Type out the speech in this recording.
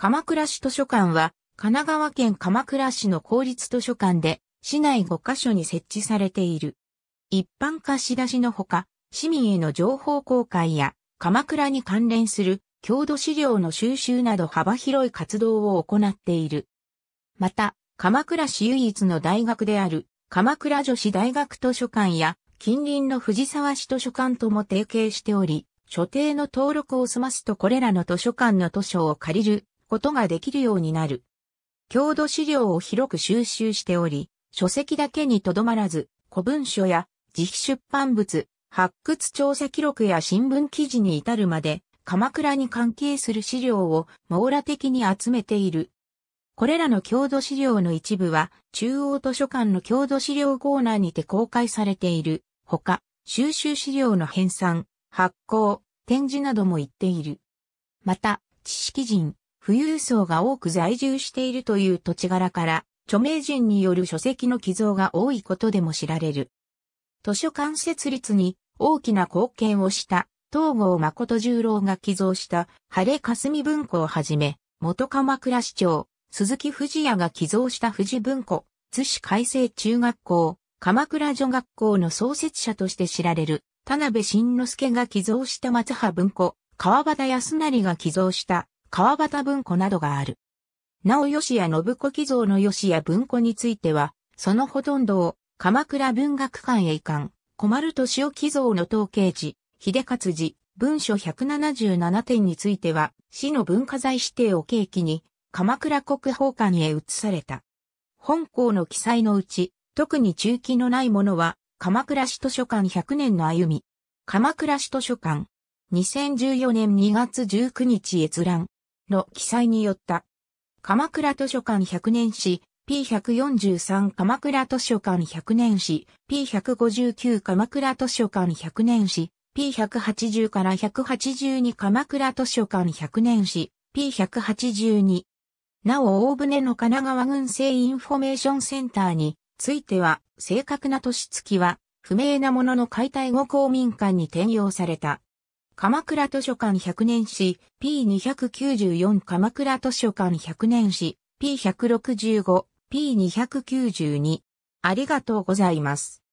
鎌倉市図書館は、神奈川県鎌倉市の公立図書館で、市内5カ所に設置されている。一般貸し出しのほか、市民への情報公開や、鎌倉に関連する郷土資料の収集など幅広い活動を行っている。また、鎌倉市唯一の大学である、鎌倉女子大学図書館や、近隣の藤沢市図書館とも提携しており、所定の登録を済ますとこれらの図書館の図書を借りることができるようになる。郷土資料を広く収集しており、書籍だけにとどまらず、古文書や自費出版物、発掘調査記録や新聞記事に至るまで、鎌倉に関係する資料を網羅的に集めている。これらの郷土資料の一部は、中央図書館の郷土資料コーナーにて公開されている。ほか、収集資料の編纂、発行、展示なども言っている。また、知識人、富裕層が多く在住しているという土地柄から、著名人による書籍の寄贈が多いことでも知られる。図書館設立に大きな貢献をした東郷誠十郎が寄贈した晴れ霞文庫をはじめ、元鎌倉市長、鈴木藤也が寄贈した富士文庫、津市改正中学校、鎌倉女学校の創設者として知られる、田辺慎之助が寄贈した松葉文庫、川端康成が寄贈した川端文庫などがある。なお吉谷信子寄贈の吉谷文庫については、そのほとんどを鎌倉文学館へ移管、小丸敏夫寄贈の統計時、秀勝寺、文書177点については、市の文化財指定を契機に、鎌倉国宝館へ移された。本校の記載のうち、特に中期のないものは、鎌倉市図書館100年の歩み。鎌倉市図書館。2014年2月19日閲覧。の記載によった。鎌倉図書館100年史 P143 鎌倉図書館100年史 P159 鎌倉図書館100年史 P180 から182鎌倉図書館100年史 P182 なお大船の神奈川軍政インフォメーションセンターについては正確な年月は不明なものの解体後公民館に転用された。鎌倉図書館100年史 P294 鎌倉図書館100年史 P165P292 ありがとうございます。